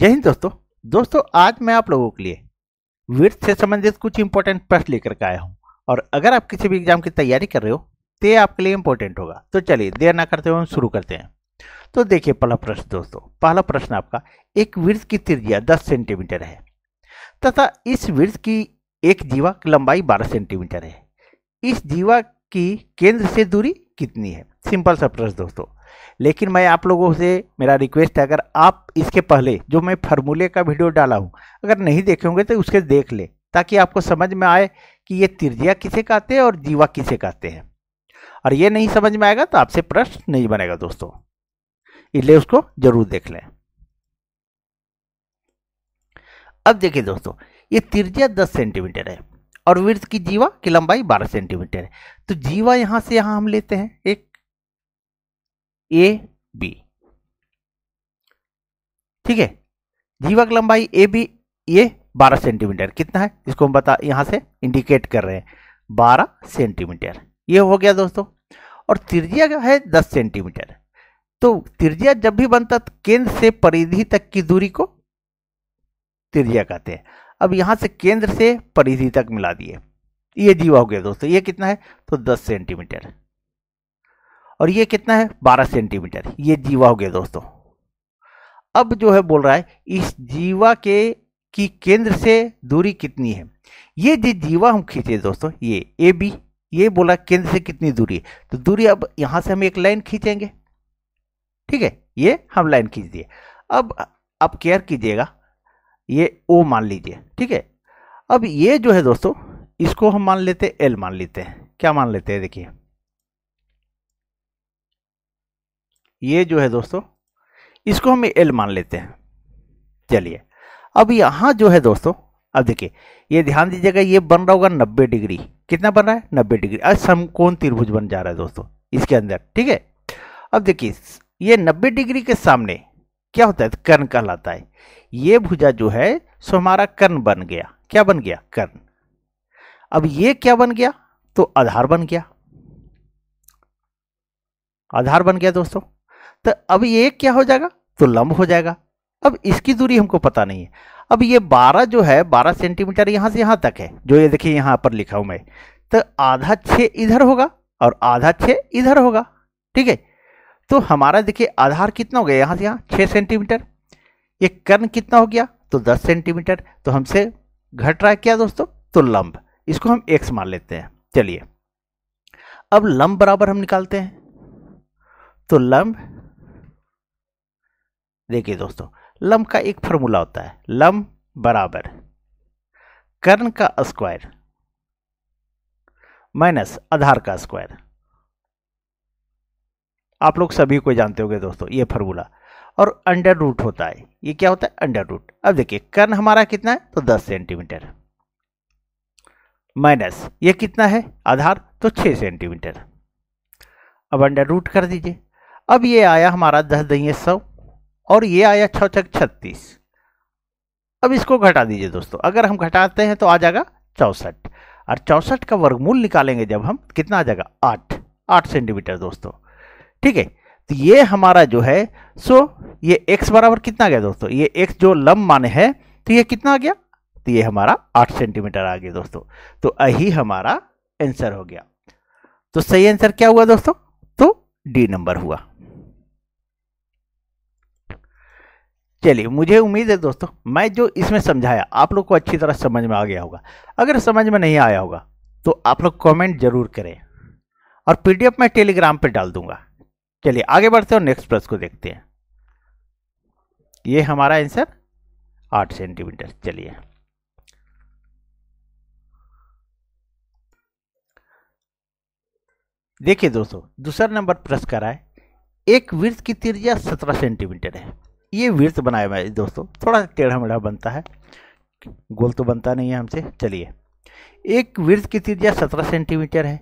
जय हिंद दोस्तों दोस्तों आज मैं आप लोगों के लिए विर्थ से संबंधित कुछ इंपॉर्टेंट प्रश्न लेकर के आया हूँ और अगर आप किसी भी एग्जाम की तैयारी कर रहे हो तो ये आपके लिए इंपॉर्टेंट होगा तो चलिए देर ना करते हुए हम शुरू करते हैं तो देखिए पहला प्रश्न दोस्तों पहला प्रश्न आपका एक वृक्ष की त्रिज्या दस सेंटीमीटर है तथा इस वृक्ष की एक जीवा की लंबाई बारह सेंटीमीटर है इस जीवा की केंद्र से दूरी कितनी है सिंपल सा प्रश्न दोस्तों लेकिन मैं आप लोगों से मेरा रिक्वेस्ट है अगर आप इसके पहले जो मैं फार्मूले का वीडियो डाला हूँ अगर नहीं देखे होंगे तो उसके देख ले ताकि आपको समझ में आए कि ये तिरजिया किसे कहते हैं और जीवा किसे कहते हैं और ये नहीं समझ में आएगा तो आपसे प्रश्न नहीं बनेगा दोस्तों इसलिए उसको जरूर देख लें अब देखिए दोस्तों ये तिरजिया 10 सेंटीमीटर है और वृद्ध की जीवा की लंबाई 12 सेंटीमीटर है तो जीवा यहाँ से यहाँ हम लेते हैं एक ए बी ठीक है जीवक लंबाई ए बी ये 12 सेंटीमीटर कितना है इसको हम बता यहां से इंडिकेट कर रहे हैं 12 सेंटीमीटर ये हो गया दोस्तों और त्रिज्या है 10 सेंटीमीटर तो त्रिज्या जब भी बनता तो केंद्र से परिधि तक की दूरी को त्रिज्या कहते हैं अब यहां से केंद्र से परिधि तक मिला दिए ये जीवा हो गया दोस्तों ये कितना है तो 10 सेंटीमीटर और ये कितना है 12 सेंटीमीटर ये जीवा हो गया दोस्तों अब जो है बोल रहा है इस जीवा के की केंद्र से दूरी कितनी है ये जो जीवा हम खींचे दोस्तों ये ए बी ये बोला केंद्र से कितनी दूरी है तो दूरी अब यहाँ से हम एक लाइन खींचेंगे ठीक है ये हम लाइन खींच दिए अब आप केयर कीजिएगा ये ओ मान लीजिए ठीक है अब ये जो है दोस्तों इसको हम मान लेते हैं एल मान लेते हैं क्या मान लेते हैं देखिए ये जो है दोस्तों इसको हम एल मान लेते हैं चलिए अब यहाँ जो है दोस्तों अब देखिए ये ध्यान दीजिएगा ये बन रहा होगा नब्बे डिग्री कितना बन रहा है नब्बे डिग्री आज समकोण त्रिभुज बन जा रहा है दोस्तों इसके अंदर ठीक है अब देखिए ये नब्बे डिग्री के सामने क्या होता है कर्ण कहलाता है ये भुजा जो है सो हमारा कर्ण बन गया क्या बन गया कर्ण अब ये क्या बन गया तो आधार बन गया आधार बन गया दोस्तों तो अब ये क्या हो जाएगा तो लंब हो जाएगा अब इसकी दूरी हमको पता नहीं है अब ये 12 जो है 12 सेंटीमीटर यहां से यहां तक है जो ये देखिए यहां पर लिखा हूं मैं तो आधा छ इधर होगा और आधा छ इधर होगा ठीक है तो हमारा देखिए आधार कितना हो गया यहां से यहां छह सेंटीमीटर ये कर्ण कितना हो गया तो दस सेंटीमीटर तो हमसे घट रहा है क्या दोस्तों तो लंब इसको हम एक्स मान लेते हैं चलिए अब लंब बराबर हम निकालते हैं तो लंब देखिए दोस्तों लम का एक फॉर्मूला होता है लम बराबर कर्ण का स्क्वायर माइनस आधार का स्क्वायर आप लोग सभी को जानते होंगे दोस्तों ये फॉर्मूला और अंडर रूट होता है ये क्या होता है अंडर रूट अब देखिए कर्ण हमारा कितना है तो 10 सेंटीमीटर माइनस ये कितना है आधार तो 6 सेंटीमीटर अब अंडर रूट कर दीजिए अब ये आया हमारा दस दही सौ और ये आया छः छत्तीस अब इसको घटा दीजिए दोस्तों अगर हम घटाते हैं तो आ जाएगा चौंसठ और चौंसठ का वर्गमूल निकालेंगे जब हम कितना आ जाएगा आठ आठ सेंटीमीटर दोस्तों ठीक है तो ये हमारा जो है सो ये x बराबर कितना गया दोस्तों ये x जो लंब माने है तो ये कितना आ गया तो ये हमारा आठ सेंटीमीटर आ गया दोस्तों तो यही हमारा आंसर हो गया तो सही आंसर क्या हुआ दोस्तों तो डी नंबर हुआ चलिए मुझे उम्मीद है दोस्तों मैं जो इसमें समझाया आप लोग को अच्छी तरह समझ में आ गया होगा अगर समझ में नहीं आया होगा तो आप लोग कमेंट जरूर करें और पीडीएफ मैं टेलीग्राम पर डाल दूंगा चलिए आगे बढ़ते हैं नेक्स्ट प्रश्न को देखते हैं ये हमारा आंसर आठ सेंटीमीटर चलिए देखिए दोस्तों दूसरा नंबर प्रश्न कराए एक वृत्त की त्रिज्या सत्रह सेंटीमीटर है ये वृत्त बनाया हुआ है दोस्तों थोड़ा टेढ़ा मेढ़ा बनता है गोल तो बनता नहीं है हमसे चलिए एक वृत्त की त्रिज्या 17 सेंटीमीटर है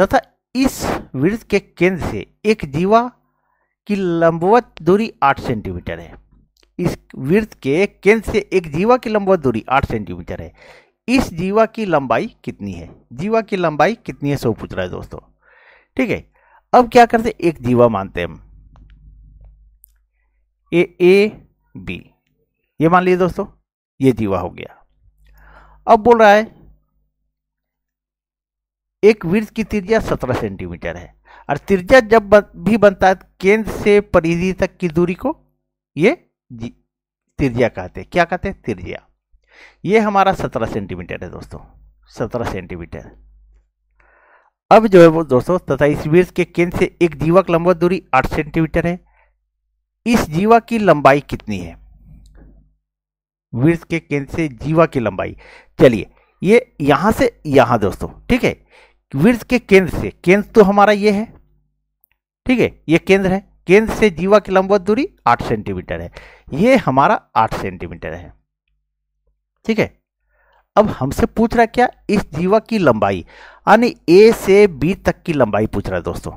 तथा इस वृत्त के केंद्र से एक जीवा की लंबवत दूरी 8 सेंटीमीटर है इस वृत्त के केंद्र से एक जीवा की लंबवत दूरी 8 सेंटीमीटर है इस जीवा की लंबाई कितनी है जीवा की लंबाई कितनी है सो पूछ रहा है दोस्तों ठीक है अब क्या करते एक जीवा मानते हैं हम ये ए बी ये मान लीजिए दोस्तों ये जीवा हो गया अब बोल रहा है एक वृत्त की त्रिज्या 17 सेंटीमीटर है और त्रिज्या जब भी बनता है केंद्र से परिधि तक की दूरी को ये त्रिज्या कहते हैं क्या कहते हैं त्रिज्या ये हमारा 17 सेंटीमीटर है दोस्तों 17 सेंटीमीटर अब जो है वो दोस्तों तथा इस वृत्त के केंद्र से एक जीवक लंबा दूरी 8 सेंटीमीटर है इस जीवा की लंबाई कितनी है वृत्त के केंद्र से जीवा की लंबाई चलिए ये यहां से यहां दोस्तों ठीक है वृत्त के केंद्र से केंद्र तो हमारा ये है ठीक है ये केंद्र है केंद्र से जीवा की लंबवत दूरी आठ सेंटीमीटर है ये हमारा आठ सेंटीमीटर है ठीक है अब हमसे पूछ रहा है क्या इस जीवा की लंबाई यानी ए से बी तक की लंबाई पूछ रहा है दोस्तों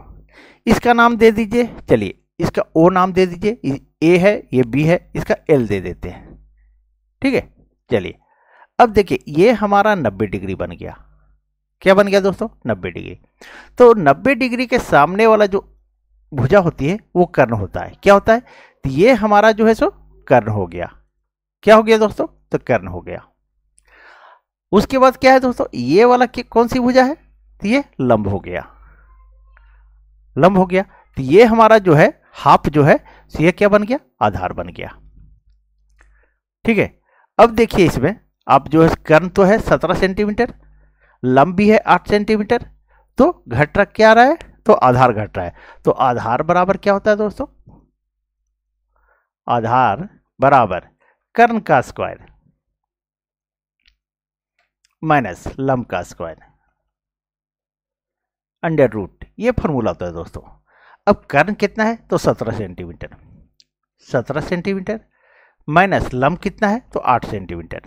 इसका नाम दे दीजिए चलिए इसका ओ नाम दे दीजिए ए है ये बी है इसका एल दे देते हैं ठीक है चलिए अब देखिए ये हमारा नब्बे डिग्री बन गया क्या बन गया दोस्तों नब्बे डिग्री तो नब्बे डिग्री के सामने वाला जो भुजा होती है वो कर्ण होता है क्या होता है तो ये हमारा जो है सो कर्ण हो गया क्या हो गया दोस्तों तो कर्ण हो गया उसके बाद क्या है दोस्तों ये वाला कौन सी भुजा है तो ये लंब हो गया लंब हो गया तो ये हमारा जो है हाफ जो है सो क्या बन गया आधार बन गया ठीक है अब देखिए इसमें आप जो है कर्ण तो है सत्रह सेंटीमीटर लंबी है आठ सेंटीमीटर तो घट रहा क्या रहा है तो आधार घट रहा है तो आधार बराबर क्या होता है दोस्तों आधार बराबर कर्ण का स्क्वायर माइनस लंब का स्क्वायर अंडर रूट ये फॉर्मूला होता है दोस्तों अब कर्ण कितना है तो सत्रह सेंटीमीटर सत्रह सेंटीमीटर माइनस लम कितना है तो आठ सेंटीमीटर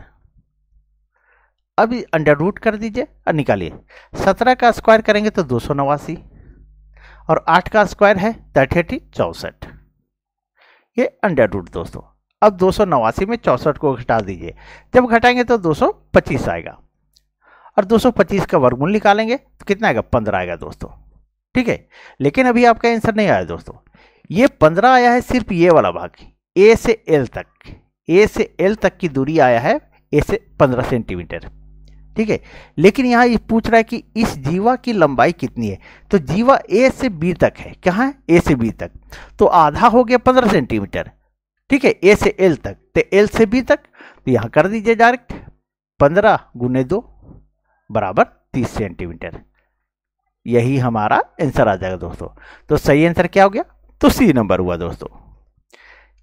अब अंडर रूट कर दीजिए और निकालिए सत्रह का स्क्वायर करेंगे तो दो सौ नवासी और आठ का स्क्वायर है थर्टी चौंसठ ये अंडर रूट दोस्तों अब दो सौ नवासी में चौंसठ को घटा दीजिए जब घटाएंगे तो दो सौ पच्चीस आएगा और दो सौ पच्चीस का वर्गमूल निकालेंगे तो कितना आएगा पंद्रह आएगा दोस्तों ठीक है लेकिन अभी आपका आंसर नहीं आया दोस्तों ये पंद्रह आया है सिर्फ ये वाला भाग ए से एल तक ए से एल तक की दूरी आया है ए से पंद्रह सेंटीमीटर ठीक है लेकिन यहाँ ये पूछ रहा है कि इस जीवा की लंबाई कितनी है तो जीवा ए से बी तक है क्या है ए से बी तक तो आधा हो गया पंद्रह सेंटीमीटर ठीक है ए से एल तक तो एल से बी तक तो यहाँ कर दीजिए डायरेक्ट पंद्रह गुने दो बराबर तीस सेंटीमीटर यही हमारा आंसर आ जाएगा दोस्तों तो सही आंसर क्या हो गया तो सी नंबर हुआ दोस्तों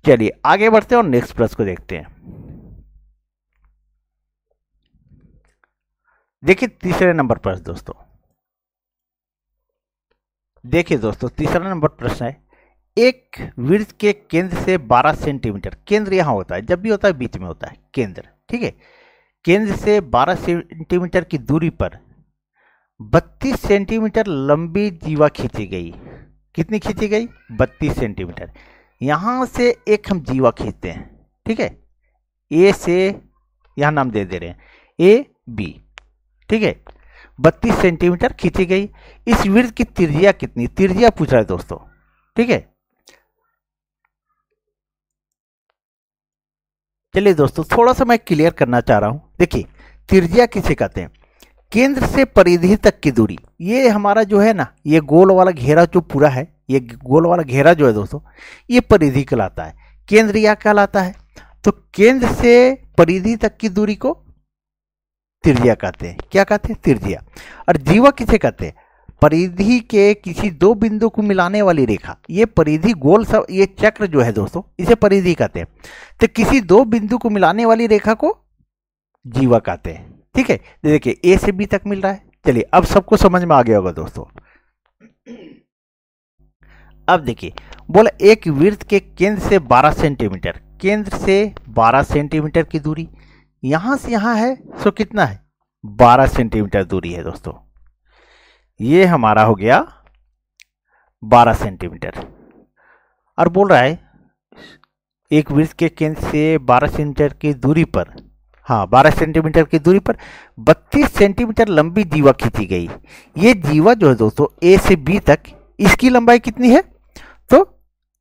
चलिए आगे बढ़ते हैं और नेक्स्ट प्रश्न को देखते हैं देखिए तीसरे नंबर प्रश्न दोस्तों देखिए दोस्तों तीसरा नंबर प्रश्न है एक वृत्त के केंद्र से 12 सेंटीमीटर केंद्र यहां होता है जब भी होता है बीच में होता है केंद्र ठीक है केंद्र से 12 सेंटीमीटर की दूरी पर बत्तीस सेंटीमीटर लंबी जीवा खींची गई कितनी खींची गई बत्तीस सेंटीमीटर यहाँ से एक हम जीवा खींचते हैं ठीक है ए से यहाँ नाम दे दे रहे हैं ए बी ठीक है बत्तीस सेंटीमीटर खींची गई इस वृद्ध की त्रिज्या कितनी त्रिज्या पूछ रहा है दोस्तों ठीक है चलिए दोस्तों थोड़ा सा मैं क्लियर करना चाह रहा हूँ देखिए त्रिज्या किसे कहते हैं केंद्र से परिधि तक की दूरी ये हमारा जो है ना ये गोल वाला घेरा जो पूरा है ये गोल वाला घेरा जो है दोस्तों ये परिधि कहलाता है केंद्र या कहलाता है तो केंद्र से परिधि तक की दूरी को त्रिज्या कहते हैं क्या कहते हैं त्रिज्या और जीवा किसे कहते हैं परिधि के किसी दो बिंदु को मिलाने वाली रेखा ये परिधि गोल सब ये चक्र जो है दोस्तों इसे परिधि कहते हैं तो किसी दो बिंदु को मिलाने वाली रेखा को जीवा कहते हैं ठीक है देखिए ए से बी तक मिल रहा है चलिए अब सबको समझ में आ गया होगा दोस्तों अब देखिए बोला एक वृत्त के केंद्र से 12 सेंटीमीटर केंद्र से 12 सेंटीमीटर की दूरी यहां से यहां है सो कितना है 12 सेंटीमीटर दूरी है दोस्तों ये हमारा हो गया 12 सेंटीमीटर और बोल रहा है एक वृत्त के केंद्र से 12 सेंटीमीटर की दूरी पर हाँ 12 सेंटीमीटर की दूरी पर 32 सेंटीमीटर लंबी जीवा खींची गई ये जीवा जो है दोस्तों ए से बी तक इसकी लंबाई कितनी है तो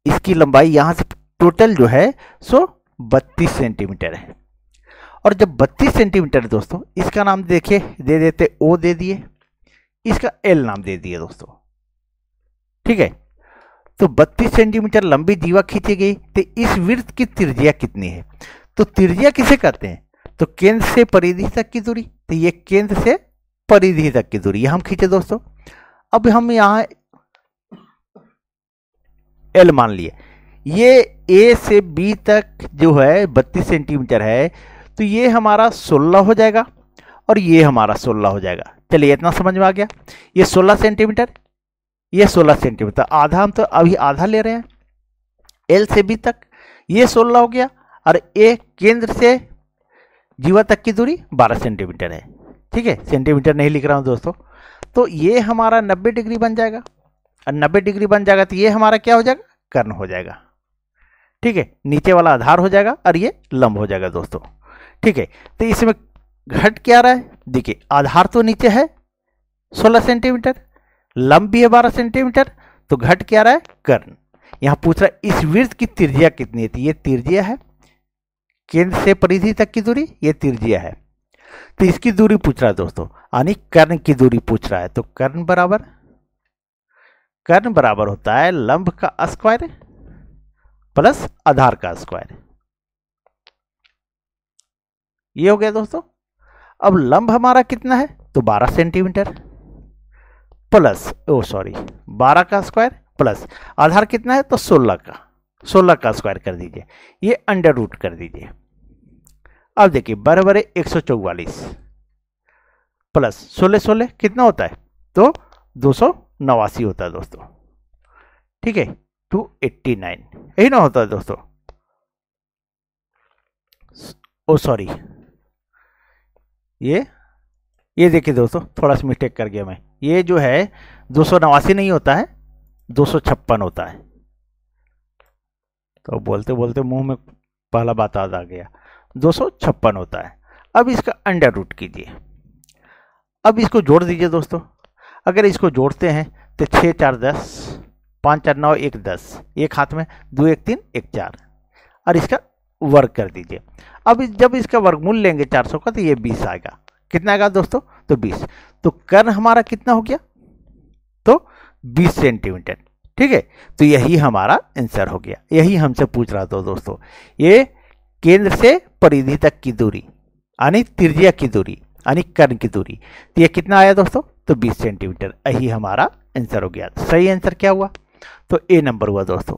इसकी लंबाई यहाँ से टोटल जो है सो 32 सेंटीमीटर है और जब 32 सेंटीमीटर दोस्तों इसका नाम देखिए दे देते ओ दे दिए इसका एल नाम दे दिए दोस्तों ठीक है तो 32 सेंटीमीटर लंबी जीवा खींची गई तो इस वृत्त की त्रिज्या कितनी है तो त्रिज्या किसे कहते हैं तो केंद्र से परिधि तक की दूरी तो ये केंद्र से परिधि तक की दूरी यह हम खींचे दोस्तों अब हम यहां एल मान लिए ये ए से बी तक जो है 32 सेंटीमीटर है तो ये हमारा 16 हो जाएगा और ये हमारा 16 हो जाएगा चलिए इतना समझ में आ गया ये 16 सेंटीमीटर ये 16 सेंटीमीटर तो आधा हम तो अभी आधा ले रहे हैं एल से बी तक ये 16 हो गया और ए केंद्र से जीवा तक की दूरी 12 सेंटीमीटर है ठीक है सेंटीमीटर नहीं लिख रहा हूँ दोस्तों तो ये हमारा 90 डिग्री बन जाएगा और 90 डिग्री बन जाएगा तो ये हमारा क्या हो जाएगा कर्ण हो जाएगा ठीक है नीचे वाला आधार हो जाएगा और ये लंब हो जाएगा दोस्तों ठीक है तो इसमें घट क्या रहा है देखिए आधार तो नीचे है सोलह सेंटीमीटर लंब भी है बारह सेंटीमीटर तो घट क्या रहा है कर्ण यहाँ पूछ रहा है इस वृत्त की त्रिज्या कितनी है तो ये त्रिज्या है केंद्र से परिधि तक की दूरी ये त्रिज्या है तो इसकी दूरी पूछ रहा है दोस्तों यानी कर्ण की दूरी पूछ रहा है तो कर्ण बराबर कर्ण बराबर होता है लंब का स्क्वायर प्लस आधार का स्क्वायर ये हो गया दोस्तों अब लंब हमारा कितना है तो 12 सेंटीमीटर प्लस ओ सॉरी 12 का स्क्वायर प्लस आधार कितना है तो 16 का सोलह का स्क्वायर कर दीजिए ये अंडर रूट कर दीजिए अब देखिए बारह बारह एक सौ चौवालीस प्लस सोलह सोलह कितना होता है तो दो सौ नवासी होता है दोस्तों ठीक है टू एट्टी नाइन यही ना होता है दोस्तों ओ सॉरी ये ये देखिए दोस्तों थोड़ा सा मिस्टेक कर गया मैं ये जो है दो सौ नवासी नहीं होता है दो सौ छप्पन होता है तो बोलते बोलते मुंह में पहला बात आ गया दो होता है अब इसका अंडर रूट कीजिए अब इसको जोड़ दीजिए दोस्तों अगर इसको जोड़ते हैं तो छः चार दस पाँच चार नौ एक दस एक हाथ में दो एक तीन एक चार और इसका वर्ग कर दीजिए अब जब इसका वर्गमूल लेंगे चार सौ का तो ये बीस आएगा कितना आएगा दोस्तों तो बीस तो कर्ण हमारा कितना हो गया तो बीस सेंटीमीटर ठीक है तो यही हमारा आंसर हो गया यही हमसे पूछ रहा था दोस्तों ये केंद्र से परिधि तक की दूरी यानी त्रिज्या की दूरी यानी कर्ण की दूरी तो ये कितना आया दोस्तों तो 20 सेंटीमीटर यही हमारा आंसर हो गया सही आंसर क्या हुआ तो ए नंबर हुआ दोस्तों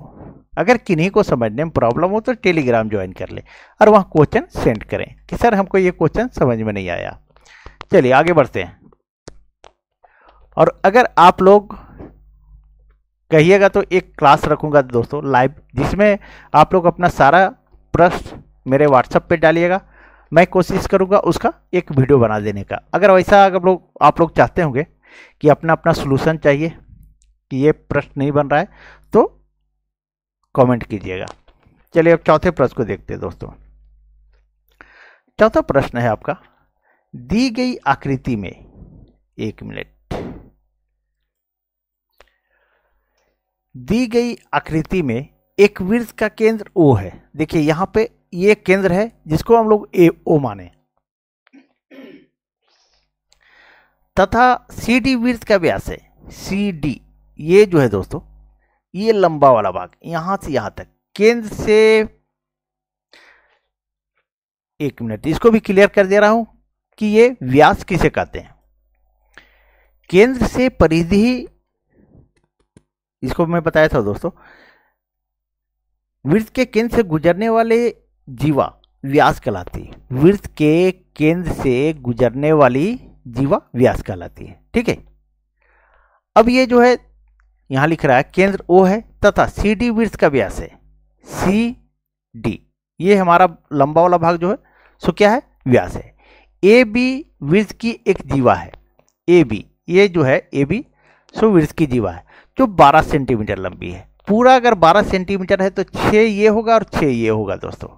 अगर किन्हीं को समझने में प्रॉब्लम हो तो टेलीग्राम ज्वाइन कर ले और वहाँ क्वेश्चन सेंड करें कि सर हमको ये क्वेश्चन समझ में नहीं आया चलिए आगे बढ़ते हैं और अगर आप लोग कहिएगा तो एक क्लास रखूँगा दोस्तों लाइव जिसमें आप लोग अपना सारा प्रश्न मेरे व्हाट्सएप पे डालिएगा मैं कोशिश करूँगा उसका एक वीडियो बना देने का अगर वैसा अगर लोग आप लोग चाहते होंगे कि अपना अपना सोलूसन चाहिए कि ये प्रश्न नहीं बन रहा है तो कमेंट कीजिएगा चलिए अब चौथे प्रश्न को देखते हैं दोस्तों चौथा प्रश्न है आपका दी गई आकृति में एक मिनट दी गई आकृति में एक वृत्त का केंद्र ओ है देखिए यहां पे ये केंद्र है जिसको हम लोग ए ओ माने तथा सी डी वृत्त का व्यास है सी डी ये जो है दोस्तों ये लंबा वाला भाग यहां से यहां तक केंद्र से एक मिनट इसको भी क्लियर कर दे रहा हूं कि ये व्यास किसे कहते हैं केंद्र से परिधि इसको मैं बताया था दोस्तों वृत्त के केंद्र से गुजरने वाले जीवा व्यास कहलाती है वृत्त के केंद्र से गुजरने वाली जीवा व्यास कहलाती है ठीक है अब ये जो है यहां लिख रहा है केंद्र ओ है तथा सी डी वृत्त का व्यास है सी डी ये हमारा लंबा वाला भाग जो है सो क्या है व्यास है ए बी वृत्त की एक जीवा है ए बी ये जो है ए बी सो वृत्त की जीवा है जो 12 सेंटीमीटर लंबी है पूरा अगर 12 सेंटीमीटर है तो 6 ये होगा और 6 ये होगा दोस्तों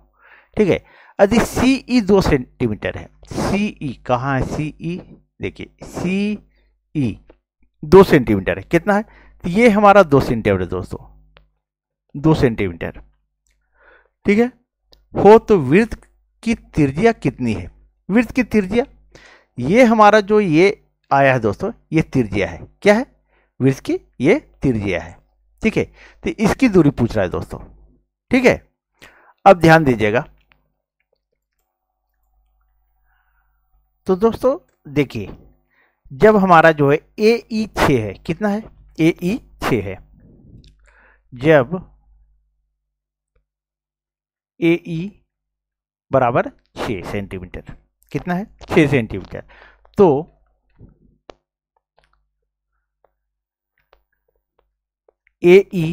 ठीक है यदि सी ई दो सेंटीमीटर है सी ई e, कहाँ है सी ई e? देखिए सी ई e दो सेंटीमीटर है कितना है तो ये हमारा दो सेंटीमीटर दोस्तों दो सेंटीमीटर ठीक है हो तो वृत्त की त्रिज्या कितनी है वृत्त की त्रिज्या ये हमारा जो ये आया है दोस्तों ये त्रिज्या है क्या है वृत्त की ये त्रिज्या है ठीक है तो इसकी दूरी पूछ रहा है दोस्तों ठीक है अब ध्यान दीजिएगा तो दोस्तों देखिए जब हमारा जो है ए ई छ है कितना है ए ई छ है जब ए ई e बराबर छ सेंटीमीटर कितना है छ सेंटीमीटर तो ए ई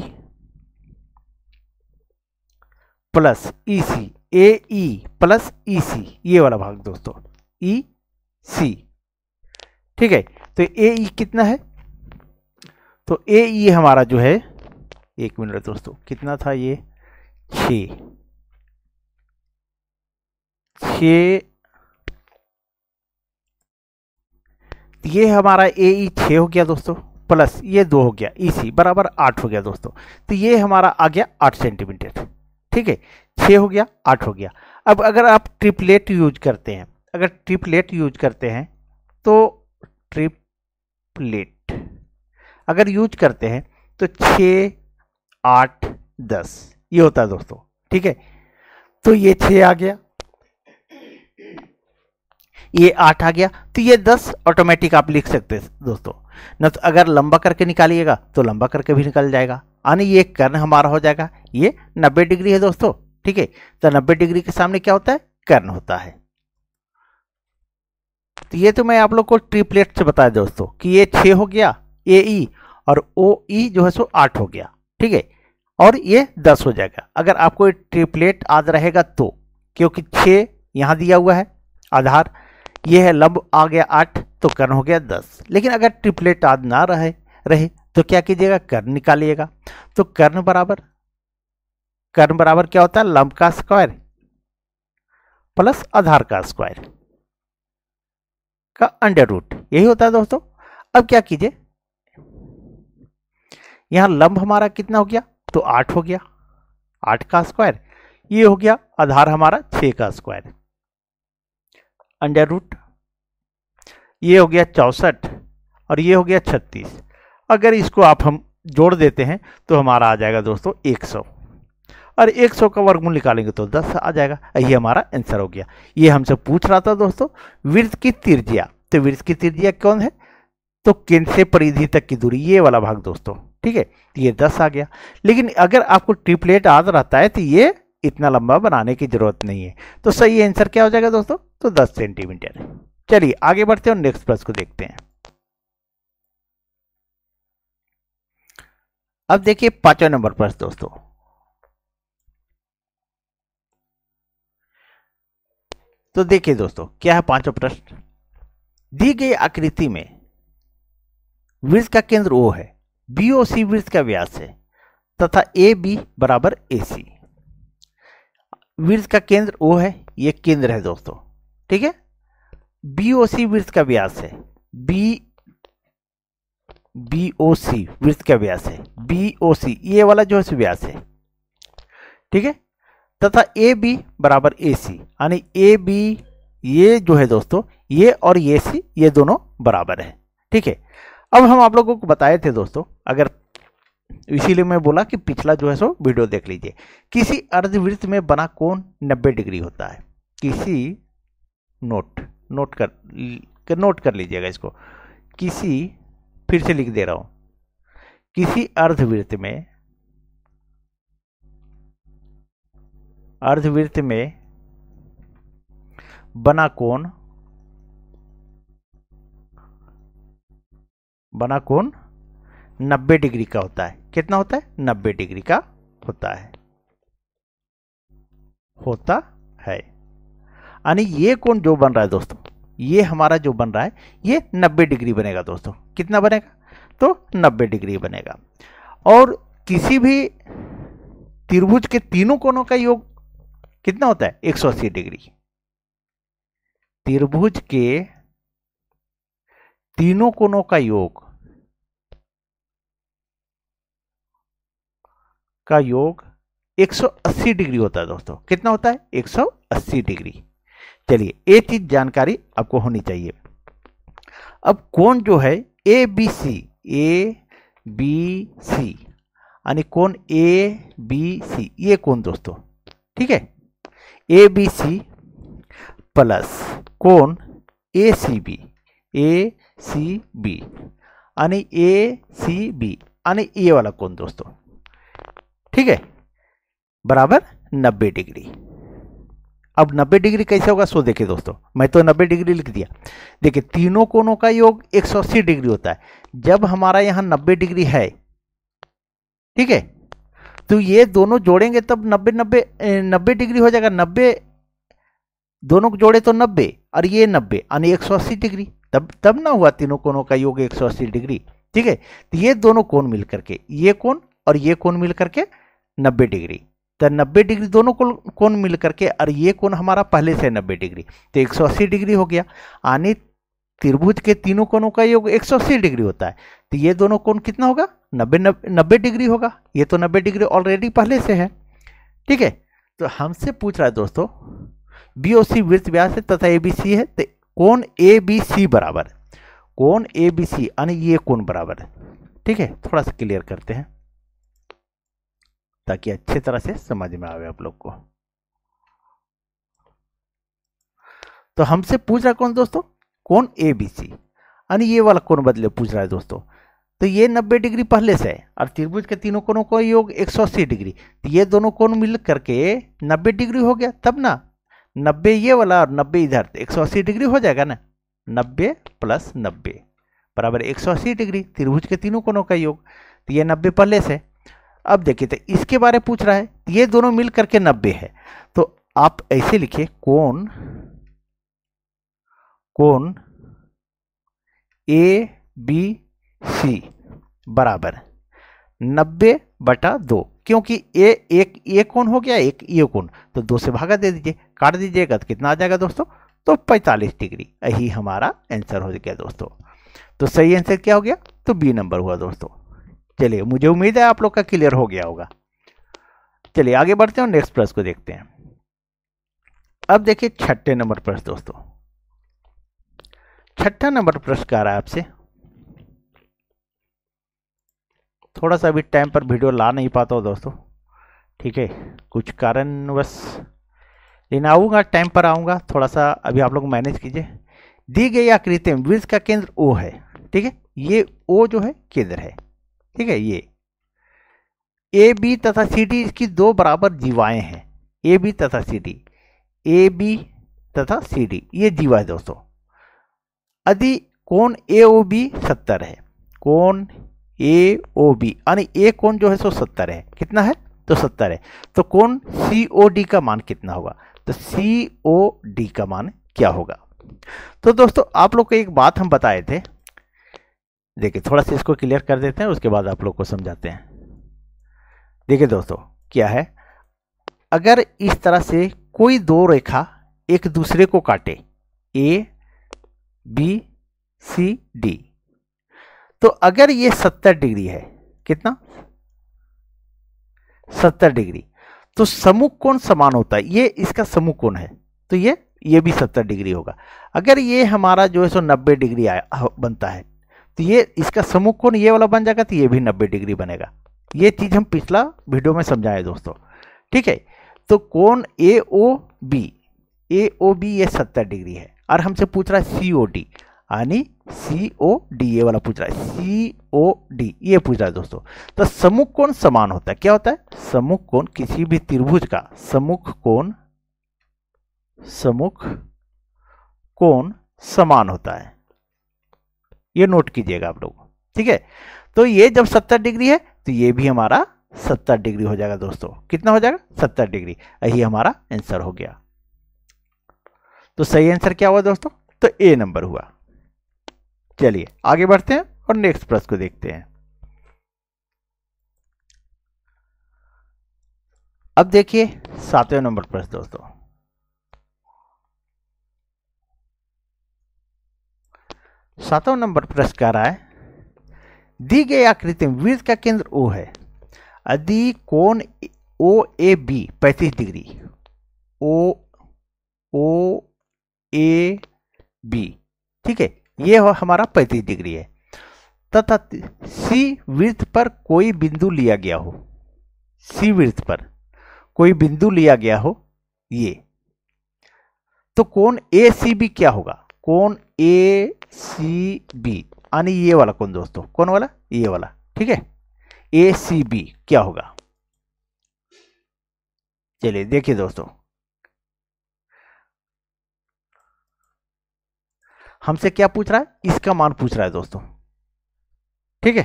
प्लस ई सी ए ई प्लस ई सी ये वाला भाग दोस्तों ई e सी ठीक है तो ए ई e कितना है तो ए ई e हमारा जो है एक मिनट दोस्तों कितना था ये छ ये हमारा ए ई छ हो गया दोस्तों प्लस ये दो हो गया ई e सी बराबर आठ हो गया दोस्तों तो ये हमारा आ गया आठ सेंटीमीटर ठीक है छः हो गया आठ हो गया अब अगर आप ट्रिपलेट यूज करते हैं अगर ट्रिपलेट यूज करते हैं तो ट्रिपलेट अगर यूज करते हैं तो छ आठ दस ये होता है दोस्तों ठीक है तो ये छ आ गया ये आठ आ गया तो ये दस ऑटोमेटिक आप लिख सकते हैं दोस्तों न तो अगर लंबा करके निकालिएगा तो लंबा करके भी निकल जाएगा यानी ये कर्ण हमारा हो जाएगा ये 90 डिग्री है दोस्तों ठीक है तो 90 डिग्री के सामने क्या होता है कर्ण होता है तो ये तो मैं आप लोग को ट्रिपलेट से बताया दोस्तों कि ये छ हो गया ए ई और ओ ई जो है सो आठ हो गया ठीक है और ये दस हो जाएगा अगर आपको ट्रिपलेट याद रहेगा तो क्योंकि छ यहां दिया हुआ है आधार ये है लंब आ गया आठ तो कर्ण हो गया दस लेकिन अगर ट्रिपलेट आद ना रहे रहे तो क्या कीजिएगा कर्ण निकालिएगा तो कर्ण बराबर कर्ण बराबर क्या होता है लंब का स्क्वायर प्लस आधार का स्क्वायर का अंडर रूट यही होता है दोस्तों अब क्या कीजिए यहां लंब हमारा कितना हो गया तो आठ हो गया आठ का स्क्वायर ये हो गया आधार हमारा छ का स्क्वायर अंडर रूट ये हो गया चौंसठ और ये हो गया छत्तीस अगर इसको आप हम जोड़ देते हैं तो हमारा आ जाएगा दोस्तों एक सौ और एक सौ का वर्गमूल निकालेंगे तो दस आ जाएगा यही हाँ। हमारा आंसर हो गया ये हमसे पूछ रहा था दोस्तों वृत्त की तिरजिया तो वृत्त की तिरजिया कौन है तो केंद्र से परिधि तक की दूरी ये वाला भाग दोस्तों ठीक है ये दस आ गया लेकिन अगर आपको ट्रिपलेट याद रहता है तो ये इतना लंबा बनाने की जरूरत नहीं है तो सही आंसर क्या हो जाएगा दोस्तों तो दस सेंटीमीटर चलिए आगे बढ़ते हैं और नेक्स्ट प्रश्न को देखते हैं अब देखिए पांचवा नंबर प्रश्न दोस्तों तो देखिए दोस्तों क्या है पांचवा प्रश्न दी गई आकृति में वृत्त का केंद्र ओ है बी ओ सी वृत्त का व्यास है तथा ए बी बराबर ए सी वृत्त का केंद्र ओ है ये केंद्र है दोस्तों ठीक है बीओसी वृत्त का व्यास है बी बीओसी वृत्त का व्यास है बीओसी ये वाला जो है व्यास है ठीक है तथा ए बी बराबर ए सी यानी ए बी ये जो है दोस्तों ये और ये सी ये दोनों बराबर है ठीक है अब हम आप लोगों को बताए थे दोस्तों अगर इसीलिए मैं बोला कि पिछला जो है सो वीडियो देख लीजिए किसी अर्धवृत्त में बना कोण 90 डिग्री होता है किसी नोट नोट कर, कर नोट कर लीजिएगा इसको किसी फिर से लिख दे रहा हूं किसी अर्धवृत्त में अर्धवृत्त में बना कोण बना कोण नब्बे डिग्री का होता है कितना होता है नब्बे डिग्री का होता है होता है यानी ये कोण जो बन रहा है दोस्तों ये हमारा जो बन रहा है ये 90 डिग्री बनेगा दोस्तों कितना बनेगा तो 90 डिग्री बनेगा और किसी भी त्रिभुज के तीनों कोणों का योग कितना होता है 180 डिग्री त्रिभुज के तीनों कोणों का योग का योग 180 डिग्री होता है दोस्तों कितना होता है 180 डिग्री चलिए ये चीज जानकारी आपको होनी चाहिए अब कौन जो है ए बी सी ए बी सी यानी कौन ए बी सी ये कौन दोस्तों ठीक है ए बी सी प्लस कौन ए सी बी ए सी बी यानी ए सी बी यानी ये वाला कौन दोस्तों ठीक है बराबर नब्बे डिग्री अब 90 डिग्री कैसे होगा सो देखिए दोस्तों मैं तो 90 डिग्री लिख दिया देखिए तीनों कोनों का योग 180 डिग्री होता है जब हमारा यहाँ 90 डिग्री है ठीक है तो ये दोनों जोड़ेंगे तब 90 90 90 डिग्री हो जाएगा 90 दोनों को जोड़े तो 90 और ये 90 यानी 180 डिग्री तब तब ना हुआ तीनों कोनों का योग अस्सी डिग्री ठीक है तो ये दोनों कोन मिल करके ये कौन और ये कौन मिल करके नब्बे डिग्री तो 90 डिग्री दोनों को कौन मिल करके और ये कौन हमारा पहले से 90 डिग्री तो 180 डिग्री हो गया यानी त्रिभुज के तीनों कोनों का योग 180 डिग्री होता है तो ये दोनों कोन कितना होगा 90 नब्बे डिग्री होगा ये तो 90 डिग्री ऑलरेडी पहले से है ठीक है तो हमसे पूछ रहा है दोस्तों बी ओ सी वृत्त व्यास है तथा ए बी सी है तो कौन ए बी सी बराबर कौन ए बी सी यानी ये कौन बराबर है ठीक है थोड़ा सा क्लियर करते हैं ताकि अच्छे तरह से समझ में आवे आप लोग को तो हमसे पूछ रहा कौन दोस्तों कौन ए बी सी यानी ये वाला कौन बदले पूछ रहा है दोस्तों तो ये 90 डिग्री पहले से है और त्रिभुज के तीनों कोणों का को योग 180 डिग्री तो ये दोनों कोण मिल करके 90 डिग्री हो गया तब ना 90 ये वाला और 90 इधर 180 तो डिग्री हो जाएगा ना 90 प्लस नब्बे बराबर 180 डिग्री त्रिभुज के तीनों कोणों का योग तो ये 90 पहले से अब देखिए तो इसके बारे में पूछ रहा है ये दोनों मिल करके नब्बे है तो आप ऐसे लिखिए कौन कौन ए बी सी बराबर नब्बे बटा दो क्योंकि ए एक ये कौन हो गया एक ये कौन तो दो से भागा दे दीजिए काट दीजिएगा तो कितना आ जाएगा दोस्तों तो पैंतालीस डिग्री यही हमारा आंसर हो गया दोस्तों तो सही आंसर क्या हो गया तो बी नंबर हुआ दोस्तों चलिए मुझे उम्मीद है आप लोग का क्लियर हो गया होगा चलिए आगे बढ़ते हैं और नेक्स्ट प्रश्न को देखते हैं अब देखिए छठे नंबर प्रश्न दोस्तों छठा नंबर प्रश्न का रहा है आपसे थोड़ा सा अभी टाइम पर वीडियो ला नहीं पाता हूँ दोस्तों ठीक है कुछ कारणवश लेकिन आऊँगा टाइम पर आऊँगा थोड़ा सा अभी आप लोग मैनेज कीजिए दी गई आकृति में वृक्ष का केंद्र ओ है ठीक है ये ओ जो है केंद्र है ठीक है ये ए बी तथा सी डी इसकी दो बराबर जीवाएं हैं ए बी तथा सी डी ए बी तथा सी डी ये जीवा है दोस्तों यदि कोण ए ओ बी सत्तर है कोण ए ओ बी यानी ए कोण जो है सो सत्तर है कितना है तो सत्तर है तो कोण सी ओ डी का मान कितना होगा तो सी ओ डी का मान क्या होगा तो दोस्तों आप लोग को एक बात हम बताए थे देखिए थोड़ा सा इसको क्लियर कर देते हैं उसके बाद आप लोग को समझाते हैं देखिए दोस्तों क्या है अगर इस तरह से कोई दो रेखा एक दूसरे को काटे ए बी सी डी तो अगर ये सत्तर डिग्री है कितना सत्तर डिग्री तो समूह कोण समान होता है ये इसका समूह कोण है तो ये ये भी सत्तर डिग्री होगा अगर ये हमारा जो है सो नब्बे डिग्री आया बनता है तो ये इसका समूह कोण ये वाला बन जाएगा तो ये भी नब्बे डिग्री बनेगा ये चीज़ हम पिछला वीडियो में समझाए दोस्तों ठीक है तो कोण ए O B A O B ये सत्तर डिग्री है और हमसे पूछ रहा है सी ओ डी यानी सी ओ डी ये वाला पूछ रहा है सी ओ डी ये पूछ रहा है दोस्तों तो समुख कोण समान होता है क्या होता है समुख कोण किसी भी त्रिभुज का समुख कोण समुख कोण समान होता है ये नोट कीजिएगा आप लोग ठीक है तो ये जब सत्तर डिग्री है तो ये भी हमारा सत्तर डिग्री हो जाएगा दोस्तों कितना हो जाएगा सत्तर डिग्री यही हमारा आंसर हो गया तो सही आंसर क्या हुआ दोस्तों तो ए नंबर हुआ चलिए आगे बढ़ते हैं और नेक्स्ट प्रश्न को देखते हैं अब देखिए सातवें नंबर प्रश्न दोस्तों सातवां नंबर प्रश्न कह रहा है दी गई आकृति में वृत्त का केंद्र ओ है यदि कोण ओ ए बी पैंतीस degree O O A B ठीक है ये हो हमारा पैंतीस डिग्री है तथा सी वृत्त पर कोई बिंदु लिया गया हो सी वृत्त पर कोई बिंदु लिया गया हो ये तो कोण ए सी बी क्या होगा कोण ए सी बी यानी ये वाला कौन दोस्तों कौन वाला ये वाला ठीक है ए सी बी क्या होगा चलिए देखिए दोस्तों हमसे क्या पूछ रहा है इसका मान पूछ रहा है दोस्तों ठीक है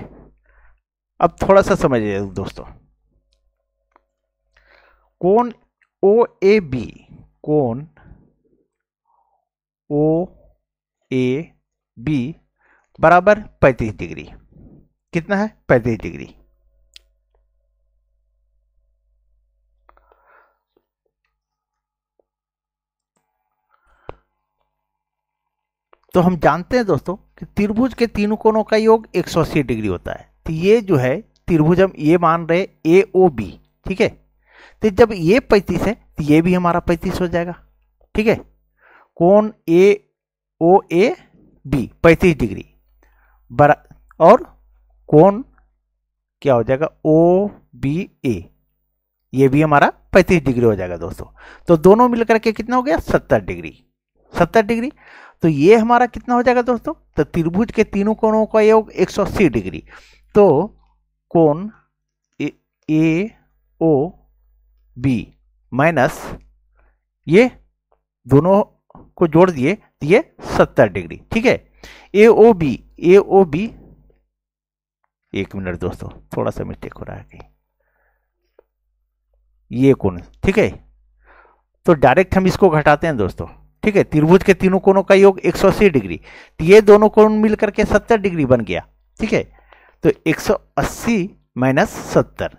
अब थोड़ा सा समझिए दोस्तों कौन ओ ए बी कौन ओ ए बी बराबर 35 डिग्री कितना है 35 डिग्री तो हम जानते हैं दोस्तों कि त्रिभुज के तीनों कोणों का योग 180 डिग्री होता है तो ये जो है त्रिभुज हम ये मान रहे ए ओ बी ठीक है तो जब ये 35 है तो ये भी हमारा 35 हो जाएगा ठीक है कोण ए ओ ए बी पैंतीस डिग्री बरा और कोण क्या हो जाएगा ओ बी ए ये भी हमारा पैंतीस डिग्री हो जाएगा दोस्तों तो दोनों मिलकर के कितना हो गया सत्तर डिग्री सत्तर डिग्री तो ये हमारा कितना हो जाएगा दोस्तों तो त्रिभुज के तीनों कोणों का योग एक सौ अस्सी डिग्री तो कोण ए ओ बी माइनस ये दोनों को जोड़ दिए है सत्तर डिग्री ठीक है A O B A O B एक मिनट दोस्तों थोड़ा सा मिस्टेक हो रहा है कहीं ये कोण ठीक है तो डायरेक्ट हम इसको घटाते हैं दोस्तों ठीक है त्रिभुज के तीनों कोणों का योग 180 डिग्री तो ये दोनों कोण मिलकर के 70 डिग्री बन गया ठीक है तो 180 माइनस सत्तर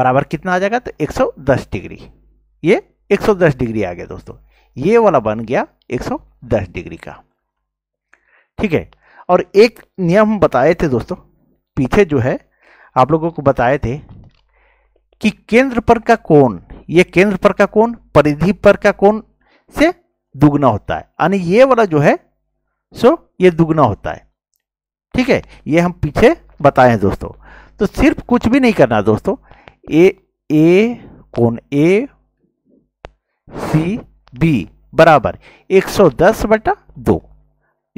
बराबर कितना आ जाएगा तो 110 डिग्री ये 110 डिग्री आ गया दोस्तों ये वाला बन गया 110 डिग्री का ठीक है और एक नियम हम बताए थे दोस्तों पीछे जो है आप लोगों को बताए थे कि केंद्र पर का कोण ये केंद्र पर का कोण परिधि पर का कोण से दुगना होता है यानी ये वाला जो है सो ये दुगना होता है ठीक है ये हम पीछे बताए हैं दोस्तों तो सिर्फ कुछ भी नहीं करना दोस्तों ए ए कोण ए सी बी बराबर 110 बटा दो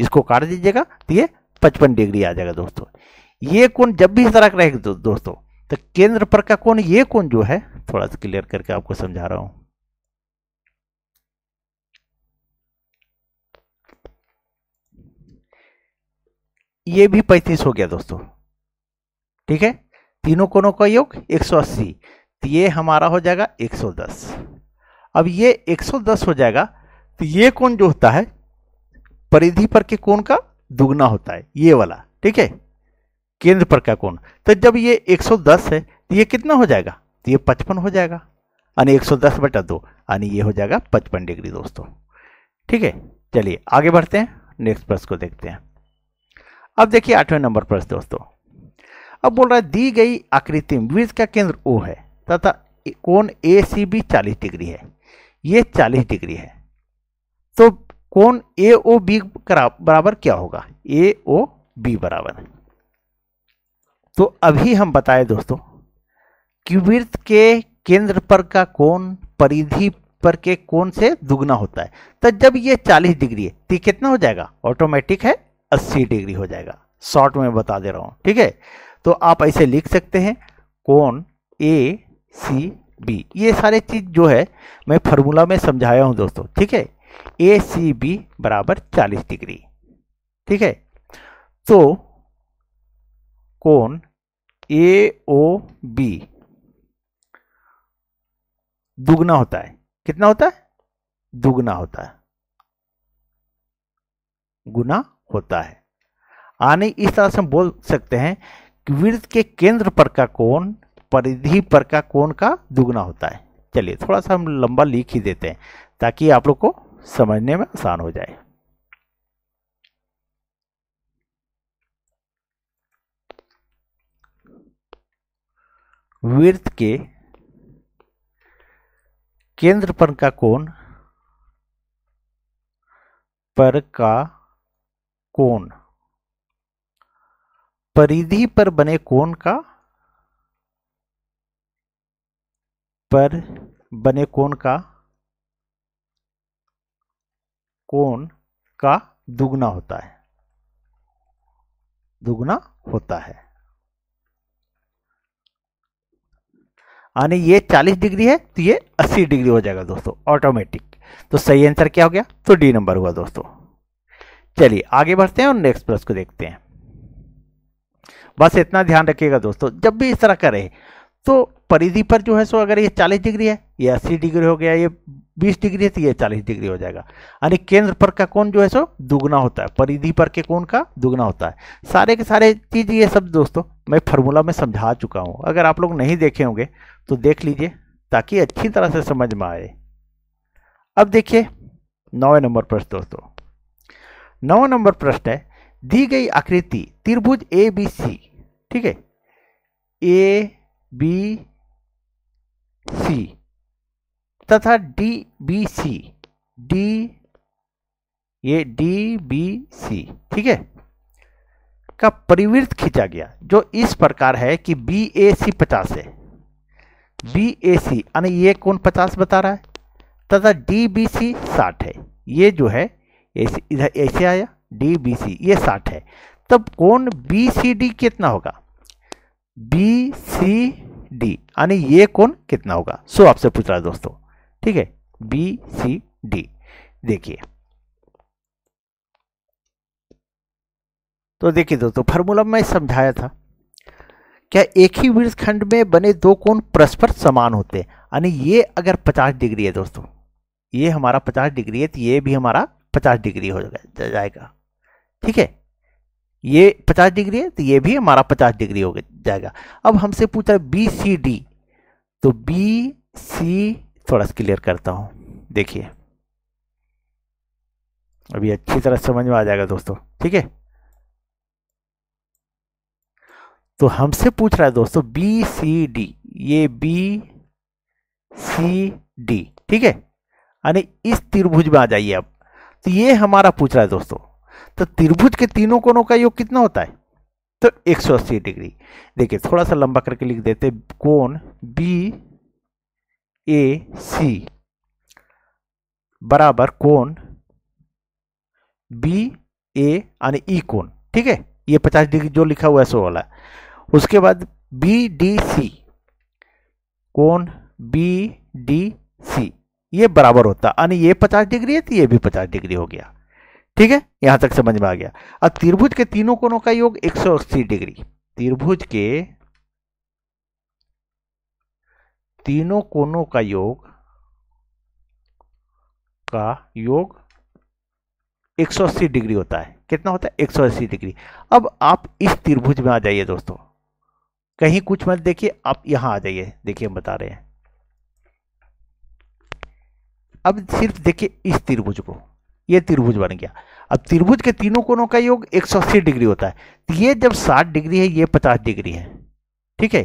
इसको काट दीजिएगा तो ये 55 डिग्री आ जाएगा दोस्तों ये कौन जब भी इस तरह का रहेगा दो, दोस्तों तो केंद्र पर का कौन ये कौन जो है थोड़ा सा क्लियर करके आपको समझा रहा हूं ये भी 35 हो गया दोस्तों ठीक है तीनों कोनों का योग 180 तो ये हमारा हो जाएगा 110 अब ये 110 हो जाएगा तो ये कोण जो होता है परिधि पर के कोण का दुगना होता है ये वाला ठीक है केंद्र पर का कोण तो जब ये 110 है तो ये कितना हो जाएगा तो ये 55 हो जाएगा यानी 110 बटा दो यानी ये हो जाएगा 55 डिग्री दोस्तों ठीक है चलिए आगे बढ़ते हैं नेक्स्ट प्रश्न को देखते हैं अब देखिए आठवें नंबर प्रश्न दोस्तों अब बोल रहा है दी गई आकृति में वृत्त का केंद्र ओ है तथा कोण ए सी बी चालीस डिग्री है ये 40 डिग्री है तो कौन ए ओ बी बराबर क्या होगा ए ओ बी बराबर तो अभी हम बताए दोस्तों क्यूबृत के केंद्र पर का कोण परिधि पर के कोण से दुगना होता है तो जब ये 40 डिग्री है तो कितना हो जाएगा ऑटोमेटिक है 80 डिग्री हो जाएगा शॉर्ट में बता दे रहा हूं ठीक है तो आप ऐसे लिख सकते हैं कोण ए सी बी ये सारे चीज़ जो है मैं फार्मूला में समझाया हूं दोस्तों ठीक है ए सी बी बराबर चालीस डिग्री ठीक है तो कोण ए ओ बी दुगना होता है कितना होता है दुगना होता है गुना होता है आने इस तरह से हम बोल सकते हैं कि वृत्त के केंद्र पर का कोण परिधि पर का कोण का दुगना होता है चलिए थोड़ा सा हम लंबा लिख ही देते हैं ताकि आप लोग को समझने में आसान हो जाए वृत्त के केंद्र पर का कोण पर का कोण परिधि पर बने कोण का पर बने कोण का कोण का दुगना होता है दुगना होता है आने ये 40 डिग्री है तो ये 80 डिग्री हो जाएगा दोस्तों ऑटोमेटिक तो सही आंसर क्या हो गया तो डी नंबर हुआ दोस्तों चलिए आगे बढ़ते हैं और नेक्स्ट प्रश्न को देखते हैं बस इतना ध्यान रखिएगा दोस्तों जब भी इस तरह करें तो परिधि पर जो है सो अगर ये 40 डिग्री है ये 80 डिग्री हो गया ये 20 डिग्री है तो ये 40 डिग्री हो जाएगा यानी केंद्र पर का कोण जो है सो दुगना होता है परिधि पर के कोण का दुगना होता है सारे के सारे चीज़ ये सब दोस्तों मैं फार्मूला में समझा चुका हूँ अगर आप लोग नहीं देखे होंगे तो देख लीजिए ताकि अच्छी तरह से समझ में आए अब देखिए नौवे नंबर प्रश्न दोस्तों नौ नंबर प्रश्न है दी गई आकृति त्रिभुज ए बी सी ठीक है ए बी सी तथा डी बी सी डी ये डी बी सी ठीक है का परिवृत्त खींचा गया जो इस प्रकार है कि बी ए सी पचास है बी ए सी यानी ये कौन पचास बता रहा है तथा डी बी सी साठ है ये जो है ऐसे इधर ऐसे आया डी बी सी ये साठ है तब कौन बी सी डी कितना होगा बी सी डी यानी ये कौन कितना होगा सो आपसे पूछ रहा है दोस्तों ठीक है बी सी डी देखिए तो देखिए दोस्तों फार्मूला में समझाया था क्या एक ही खंड में बने दो कोण परस्पर समान होते हैं यानी ये अगर 50 डिग्री है दोस्तों ये हमारा 50 डिग्री है तो ये भी हमारा 50 डिग्री हो जाएगा ठीक है ये 50 डिग्री है तो ये भी हमारा 50 डिग्री हो जाएगा अब हमसे पूछा बी सी डी तो बी सी थोड़ा सा क्लियर करता हूँ देखिए अभी अच्छी तरह समझ में आ जाएगा दोस्तों ठीक है तो हमसे पूछ रहा है दोस्तों बी सी डी ये बी सी डी ठीक है यानी इस त्रिभुज में आ जाइए अब तो ये हमारा पूछ रहा है दोस्तों तो त्रिभुज के तीनों कोणों का योग कितना होता है तो 180 डिग्री देखिए थोड़ा सा लंबा करके लिख देते कोण बी ए सी बराबर कोण बी ए यानी ई कोण ठीक है ये 50 डिग्री जो लिखा हुआ है सो वाला उसके बाद बी डी सी कोण बी डी सी ये बराबर होता यानी ये 50 डिग्री है तो ये भी 50 डिग्री हो गया ठीक है यहां तक समझ में आ गया अब त्रिभुज के तीनों कोणों का योग 180 डिग्री त्रिभुज के तीनों कोणों का योग का योग 180 डिग्री होता है कितना होता है 180 डिग्री अब आप इस त्रिभुज में आ जाइए दोस्तों कहीं कुछ मत देखिए आप यहां आ जाइए देखिए हम बता रहे हैं अब सिर्फ देखिए इस त्रिभुज को ये त्रिभुज बन गया अब त्रिभुज के तीनों कोनों का योग 180 डिग्री होता है तो ये जब 60 डिग्री है ये 50 डिग्री है ठीक है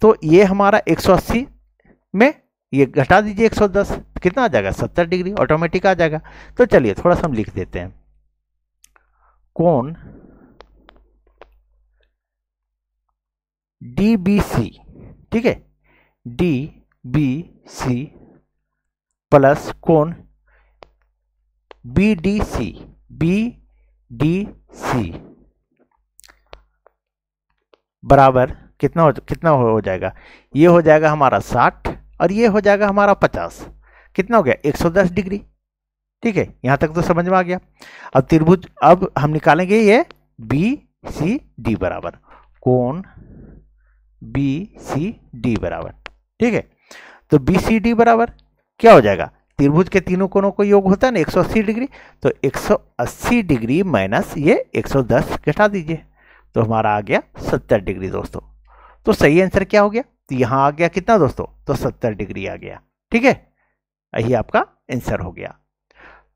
तो ये हमारा 180 में ये घटा दीजिए 110 तो कितना आ जाएगा 70 डिग्री ऑटोमेटिक आ जाएगा तो चलिए थोड़ा सा हम लिख देते हैं कौन डी बी सी ठीक है डी बी सी प्लस कौन B D C B D C बराबर कितना हो कितना हो जाएगा ये हो जाएगा हमारा साठ और ये हो जाएगा हमारा पचास कितना हो गया 110 डिग्री ठीक है यहाँ तक तो समझ में आ गया अब त्रिभुज अब हम निकालेंगे ये बी सी डी बराबर कौन बी सी डी बराबर ठीक है तो बी सी डी बराबर क्या हो जाएगा त्रिभुज के तीनों कोणों को योग होता है ना एक डिग्री तो 180 डिग्री माइनस ये 110 घटा दीजिए तो हमारा आ गया 70 डिग्री दोस्तों तो सही आंसर क्या हो गया तो यहाँ आ गया कितना दोस्तों तो 70 डिग्री आ गया ठीक है यही आपका आंसर हो गया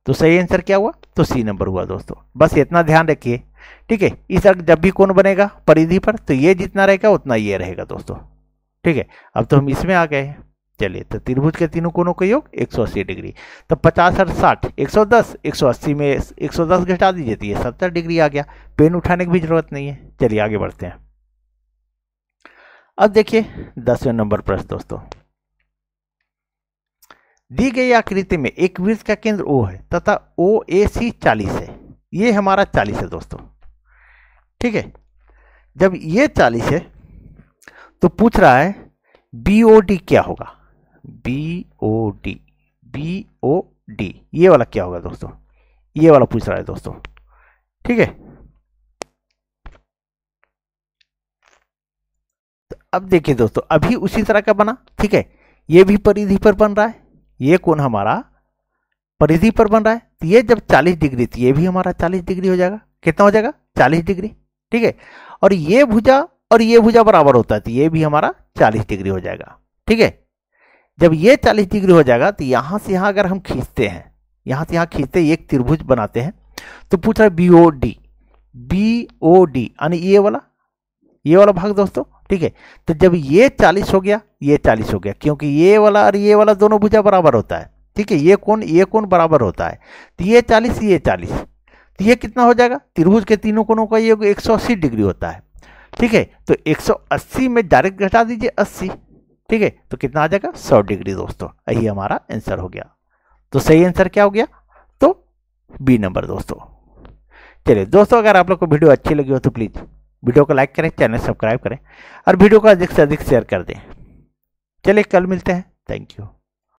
तो सही आंसर क्या हुआ तो सी नंबर हुआ दोस्तों बस इतना ध्यान रखिए ठीक है इस जब भी कौन बनेगा परिधि पर तो ये जितना रहेगा उतना ये रहेगा दोस्तों ठीक है अब तो हम इसमें आ गए हैं चलिए तो त्रिभुज के तीनों कोणों का योग 180 डिग्री तो 50 और 60 110 180 में 110 घटा दीजिए तो ये सत्तर डिग्री आ गया पेन उठाने की भी जरूरत नहीं है चलिए आगे बढ़ते हैं अब देखिए दसवें नंबर प्रश्न दोस्तों दी गई आकृति में एक वृत्त का केंद्र ओ है तथा ओ ए सी चालीस है ये हमारा चालीस है दोस्तों ठीक है जब ये चालीस है तो पूछ रहा है बी ओ डी क्या होगा B O D B O D ये वाला क्या होगा दोस्तों ये वाला पूछ रहा है दोस्तों ठीक है तो अब देखिए दोस्तों अभी उसी तरह का बना ठीक है ये भी परिधि पर बन रहा है ये कौन हमारा परिधि पर बन रहा है तो ये जब 40 डिग्री तो ये भी हमारा 40 डिग्री हो जाएगा कितना हो जाएगा 40 डिग्री ठीक है और ये भुजा और ये भुजा बराबर होता है तो ये भी हमारा 40 डिग्री हो जाएगा ठीक है जब ये 40 डिग्री हो जाएगा तो यहाँ से यहाँ अगर हम खींचते हैं यहाँ से यहाँ खींचते एक त्रिभुज बनाते हैं तो पूछ रहा है B O D B O D यानी ये वाला ये वाला भाग दोस्तों ठीक है तो जब ये 40 हो गया ये 40 हो गया क्योंकि ये वाला और ये वाला दोनों भुजा बराबर होता है ठीक है ये कौन ये कौन बराबर होता है तो ये 40 ये 40 तो ये कितना हो जाएगा त्रिभुज के तीनों कोनों का ये 180 डिग्री होता है ठीक है तो 180 में डायरेक्ट घटा दीजिए ठीक है तो कितना आ जाएगा सौ डिग्री दोस्तों यही हमारा आंसर हो गया तो सही आंसर क्या हो गया तो बी नंबर दोस्तों चलिए दोस्तों अगर आप लोग को वीडियो अच्छी लगी हो तो प्लीज़ वीडियो को लाइक करें चैनल सब्सक्राइब करें और वीडियो को अधिक से अधिक शेयर कर दें चलिए कल मिलते हैं थैंक यू